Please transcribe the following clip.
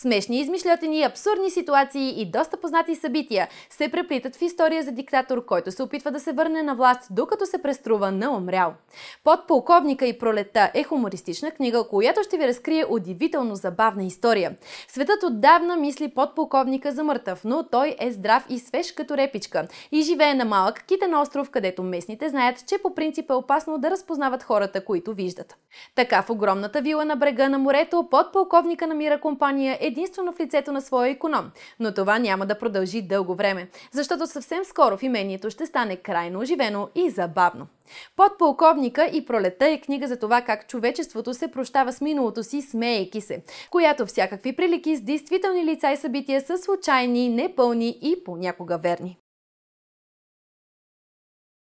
Смешни, измишлятини, абсурдни ситуации и доста познати събития се преплитат в история за диктатор, който се опитва да се върне на власт, докато се преструва на умрял. Под полковника и пролета е хумористична книга, която ще ви разкрие удивително забавна история. Светът отдавна мисли подполковника за мъртъв, но той е здрав и свеж като репичка и живее на малък китен остров, където местните знаят, че по принцип е опасно да разпознават хората, които виждат. Така в огромната вила на брега на морето подполковника намира компания единствено в лицето на своя економ. Но това няма да продължи дълго време, защото съвсем скоро в имението ще стане крайно оживено и забавно. Подполковника и пролета е книга за това как човечеството се прощава с миналото си, смеейки се, която всякакви прилики с действителни лица и събития са случайни, непълни и понякога верни.